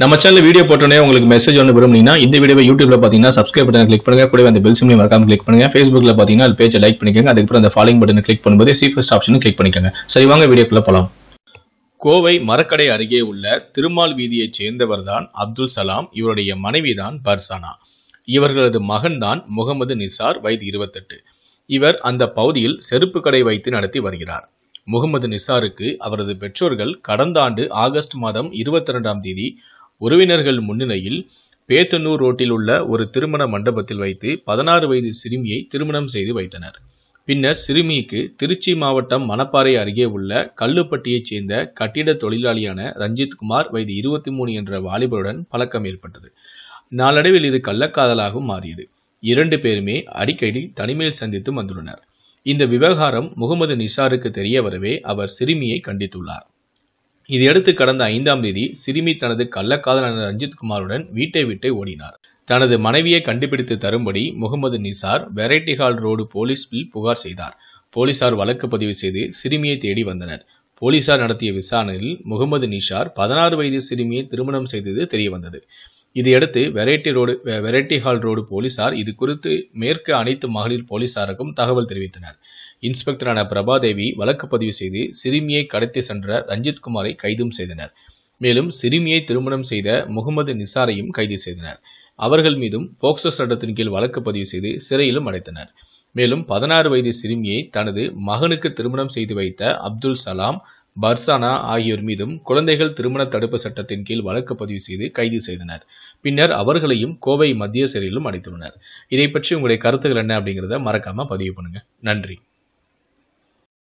நம்ம channel video போட்டோன்னே உங்களுக்கு மெசேஜ் ஒன்று விரும்புனீங்கன்னா இந்த வீடியோ யூடியூப்ல பார்த்தீங்கன்னா சப்ஸ்கிரைப் பண்ண கிளிக் பண்ணுங்க கூட அந்த பெல் சிம்லையும் மறக்காம கிளிக் பண்ணுங்க ஃபேஸ்புக்ல பார்த்தீங்கன்னா அது பேஜை லைக் பண்ணிக்கோங்க அதுக்கப்புறம் அந்த ஃபாலோயிங் பட்டன் கிளிக் பண்ணும்போது சீஃபஸ்ட் ஆப்ஷனும் கிளிக் பண்ணிக்கோங்க சரி வாங்க வீடியோக்குள்ள போலாம் கோவை மரக்கடை அருகே உள்ள திருமால் வீதியைச் சேர்ந்தவர் தான் அப்துல் சலாம் இவருடைய மனைவி தான் பர்சானா இவர்களது மகன் தான் முகமது நிசார் வயது இருபத்தெட்டு இவர் அந்த பகுதியில் செருப்பு கடை வைத்து நடத்தி வருகிறார் முகமது நிசாருக்கு அவரது பெற்றோர்கள் கடந்த ஆண்டு ஆகஸ்ட் மாதம் இருபத்தி இரண்டாம் தேதி உறவினர்கள் முன்னிலையில் பேத்தனூர் ரோட்டில் உள்ள ஒரு திருமண மண்டபத்தில் வைத்து பதினாறு வயது சிறுமியை திருமணம் செய்து வைத்தனர் பின்னர் சிறுமிக்கு திருச்சி மாவட்டம் மணப்பாறை அருகே உள்ள கல்லுப்பட்டியைச் சேர்ந்த கட்டிட தொழிலாளியான ரஞ்சித் குமார் வயது இருபத்தி மூணு என்ற வாலிபருடன் பழக்கம் ஏற்பட்டது நாளடைவில் இது கள்ளக்காதலாகவும் மாறியது இரண்டு பேருமே அடிக்கடி தனிமையில் சந்தித்து வந்துள்ளனர் இந்த விவகாரம் முகமது நிசாருக்கு தெரிய வரவே அவர் சிறுமியை கண்டித்துள்ளார் இதையடுத்து கடந்த ஐந்தாம் தேதி சிறுமி தனது ரஞ்சித் ரஞ்சித்குமாருடன் வீட்டை விட்டு ஓடினார் தனது மனைவியை கண்டுபிடித்து தரும்படி Mohammed Nisar Variety Hall Road போலீஸில் புகார் செய்தார் போலீசார் வழக்கு பதிவு செய்து சிறுமியை தேடி வந்தனர் போலீசார் நடத்திய விசாரணையில் முகமது நிஷார் பதினாறு வயது சிறுமியை திருமணம் செய்தது தெரியவந்தது இதையடுத்து Variety Road Variety Hall Road போலீசார் இது குறித்து மேற்கு அனைத்து மகளிர் போலீசாருக்கும் தகவல் தெரிவித்தனர் இன்ஸ்பெக்டரான பிரபாதேவி வழக்கு பதிவு செய்து சிறுமியை கடத்தி சென்ற ரஞ்சித்குமாரை கைதும் செய்தனர் மேலும் சிறுமியை திருமணம் செய்த முகமது நிசாரையும் கைது செய்தனர் அவர்கள் மீதும் போக்சோ சட்டத்தின் கீழ் வழக்கு பதிவு செய்து சிறையிலும் அடைத்தனர் மேலும் பதினாறு வயது சிறுமியை தனது மகனுக்கு திருமணம் செய்து வைத்த அப்துல் சலாம் பர்சானா ஆகியோர் மீதும் குழந்தைகள் திருமண தடுப்பு சட்டத்தின் கீழ் வழக்கு பதிவு செய்து கைது செய்தனர் பின்னர் அவர்களையும் கோவை மத்திய சிறையிலும் அடைத்துள்ளனர் இதை பற்றி உங்களுடைய கருத்துக்கள் என்ன அப்படிங்கிறத மறக்காம பதிவு பண்ணுங்க நன்றி